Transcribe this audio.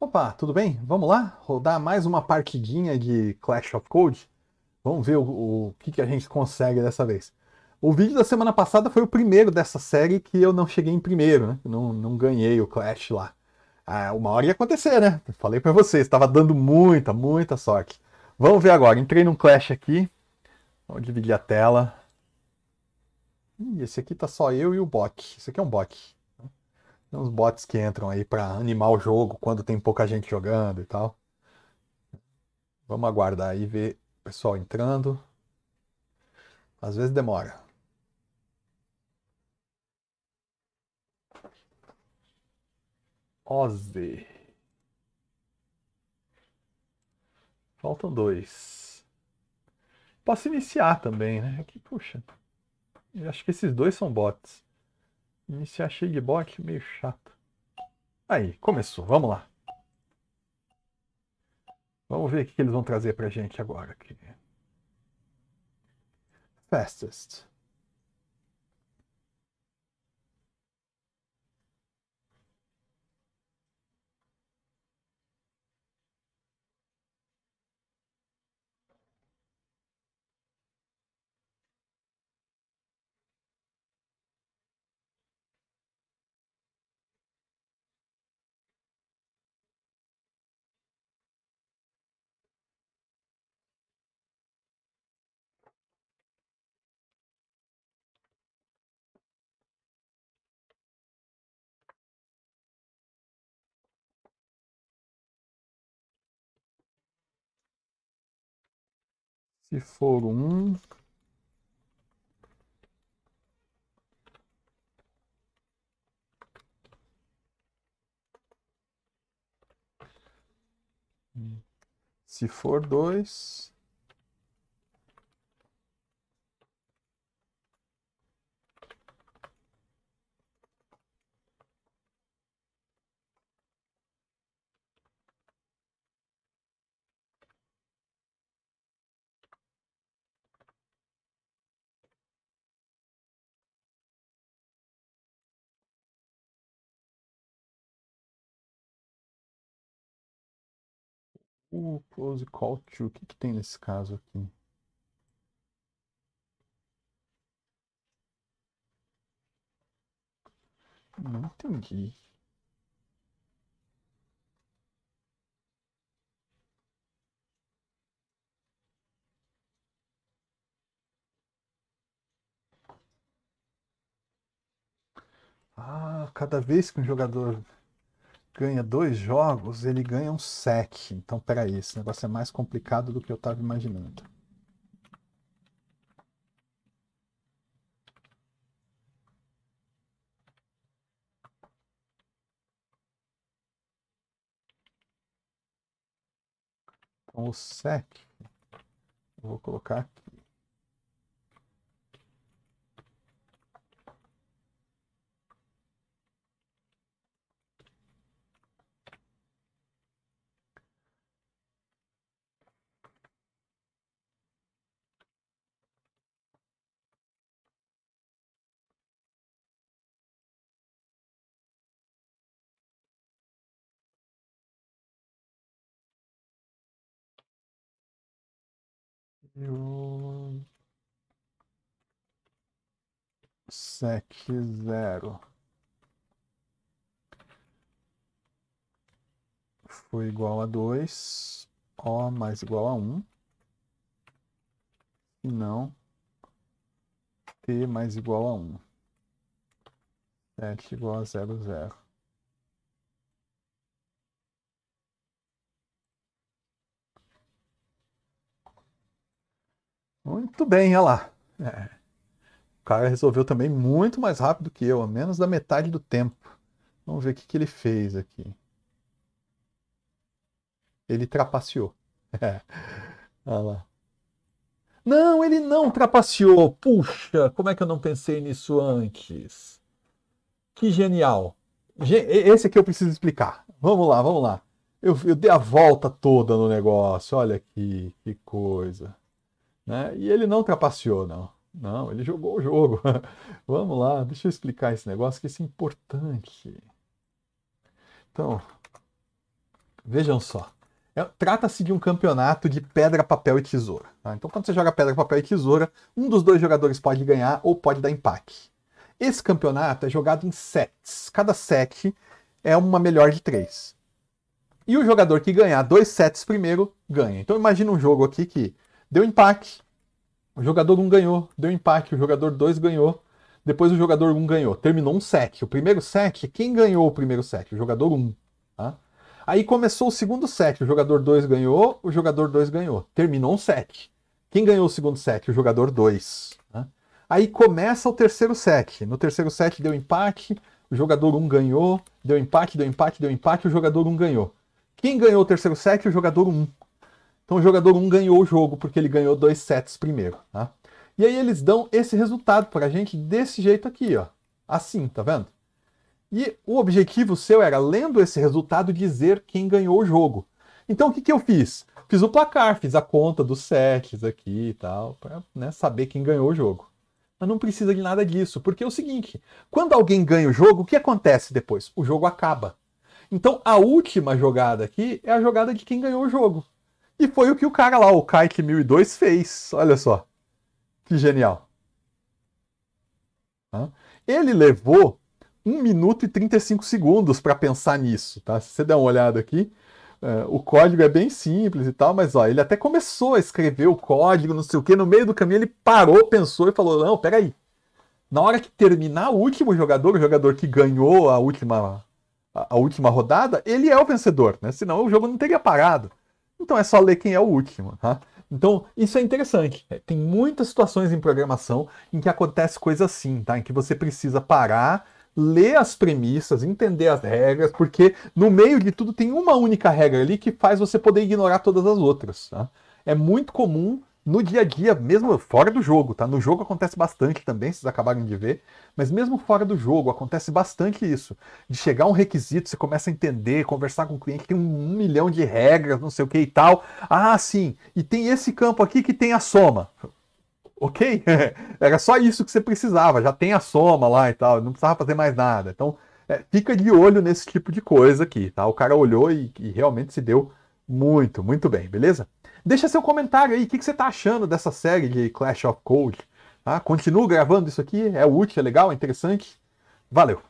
Opa, tudo bem? Vamos lá rodar mais uma partidinha de Clash of Code? Vamos ver o, o, que, que a gente consegue dessa vez. O vídeo da semana passada foi o primeiro dessa série que eu não cheguei em primeiro, né? Não, não ganhei o Clash lá. Ah, uma hora ia acontecer, né? Falei para vocês, estava dando muita, muita sorte. Vamos ver agora. Entrei num Clash aqui. Vou dividir a tela. Ih, esse aqui tá só eu e o bot. Esse aqui é um bot. Tem uns bots que entram aí para animar o jogo quando tem pouca gente jogando e tal. Vamos aguardar aí ver o pessoal entrando. Às vezes demora. Oze. Faltam dois. Posso iniciar também, né? Aqui, é puxa. Eu acho que esses dois são bots. Iniciar Shadeblock, é meio chato. Aí, começou, vamos lá. Vamos ver o que eles vão trazer pra gente agora aqui. Fastest. Se for um, se for dois O close call to, o que, que tem nesse caso aqui? Não entendi. Ah, cada vez que um jogador ganha dois jogos, ele ganha um sec. Então, peraí, esse negócio é mais complicado do que eu estava imaginando. Então, o sec, vou colocar aqui. o sete zero foi igual a dois O mais igual a um e não T mais igual a um sete igual a zero zero Muito bem, olha lá. É. O cara resolveu também muito mais rápido que eu, a menos da metade do tempo. Vamos ver o que, que ele fez aqui. Ele trapaceou. É. Olha lá. Não, ele não trapaceou. Puxa, como é que eu não pensei nisso antes? Que genial. Esse aqui eu preciso explicar. Vamos lá, vamos lá. Eu, eu dei a volta toda no negócio. Olha aqui, que coisa. Né? E ele não trapaceou, não. Não, ele jogou o jogo. Vamos lá, deixa eu explicar esse negócio que isso é importante. Então, vejam só. É, Trata-se de um campeonato de pedra, papel e tesoura. Tá? Então, quando você joga pedra, papel e tesoura, um dos dois jogadores pode ganhar ou pode dar empate. Esse campeonato é jogado em sets. Cada set é uma melhor de três. E o jogador que ganhar dois sets primeiro ganha. Então, imagina um jogo aqui que Deu empate. O jogador 1 ganhou, deu empate. O jogador 2 ganhou. Depois o jogador 1 ganhou. Terminou um set. O primeiro set, quem ganhou o primeiro set? O jogador 1. tá? Aí começou o segundo set. O jogador 2 ganhou, o jogador 2 ganhou. Terminou um set. Quem ganhou o segundo set? O jogador 2. Né? Tá? Aí começa o terceiro set. No terceiro set deu empate, o jogador 1 ganhou, deu empate, deu empate, deu empate, o jogador 1 ganhou. Quem ganhou o terceiro set? O jogador 1. Então o jogador 1 um ganhou o jogo, porque ele ganhou dois sets primeiro. Tá? E aí eles dão esse resultado para a gente desse jeito aqui, ó. Assim, tá vendo? E o objetivo seu era, lendo esse resultado, dizer quem ganhou o jogo. Então o que, que eu fiz? Fiz o placar, fiz a conta dos sets aqui e tal, para né, saber quem ganhou o jogo. Mas não precisa de nada disso, porque é o seguinte: quando alguém ganha o jogo, o que acontece depois? O jogo acaba. Então a última jogada aqui é a jogada de quem ganhou o jogo. E foi o que o cara lá, o Kaique 1002, fez. Olha só. Que genial. Ele levou 1 minuto e 35 segundos para pensar nisso, tá? Se você der uma olhada aqui, é, o código é bem simples e tal, mas ó, ele até começou a escrever o código, não sei o que, no meio do caminho ele parou, pensou e falou: não, peraí. Na hora que terminar o último jogador, o jogador que ganhou a última, a, última rodada, ele é o vencedor, né? Senão o jogo não teria parado. Então é só ler quem é o último. Tá? Então, isso é interessante. É, tem muitas situações em programação em que acontece coisa assim, tá? Em que você precisa parar, ler as premissas, entender as regras, porque no meio de tudo tem uma única regra ali que faz você poder ignorar todas as outras. Tá? É muito comum no dia a dia, mesmo fora do jogo, tá? No jogo acontece bastante também, vocês acabaram de ver, mas mesmo fora do jogo acontece bastante isso. De chegar um requisito, você começa a entender, conversar com o cliente, tem um milhão de regras, não sei o que e tal. Ah, sim, e tem esse campo aqui que tem a soma. Ok? Era só isso que você precisava, já tem a soma lá e tal, não precisava fazer mais nada. Então, é, fica de olho nesse tipo de coisa aqui, tá? O cara olhou e, e realmente se deu muito, muito bem, beleza? Deixa seu comentário aí, o que, que, você tá achando dessa série de Clash of Cold? Tá? Continuo gravando isso aqui, é útil, é legal, é interessante. Valeu!